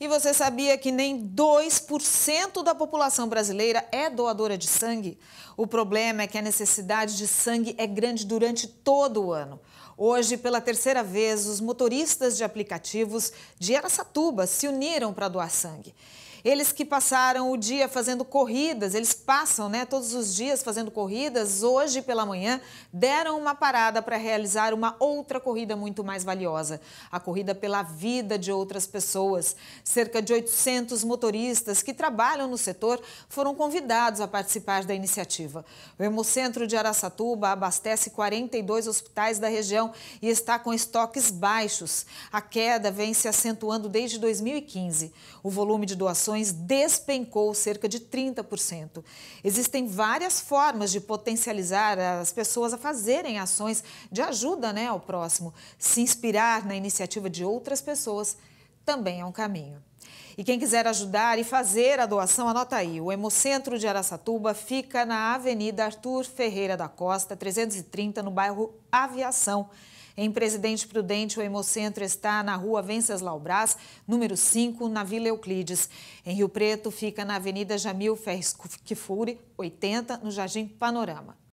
E você sabia que nem 2% da população brasileira é doadora de sangue? O problema é que a necessidade de sangue é grande durante todo o ano. Hoje, pela terceira vez, os motoristas de aplicativos de Aracatuba se uniram para doar sangue. Eles que passaram o dia fazendo corridas, eles passam né, todos os dias fazendo corridas, hoje pela manhã deram uma parada para realizar uma outra corrida muito mais valiosa, a corrida pela vida de outras pessoas. Cerca de 800 motoristas que trabalham no setor foram convidados a participar da iniciativa. O Hemocentro de Araçatuba abastece 42 hospitais da região e está com estoques baixos. A queda vem se acentuando desde 2015. O volume de doações ações despencou cerca de 30%. Existem várias formas de potencializar as pessoas a fazerem ações de ajuda né, ao próximo, se inspirar na iniciativa de outras pessoas também é um caminho. E quem quiser ajudar e fazer a doação, anota aí. O Hemocentro de Araçatuba fica na Avenida Arthur Ferreira da Costa, 330, no bairro Aviação. Em Presidente Prudente, o Hemocentro está na rua Venceslau Brás, número 5, na Vila Euclides. Em Rio Preto, fica na Avenida Jamil Ferres Kifuri, 80, no Jardim Panorama.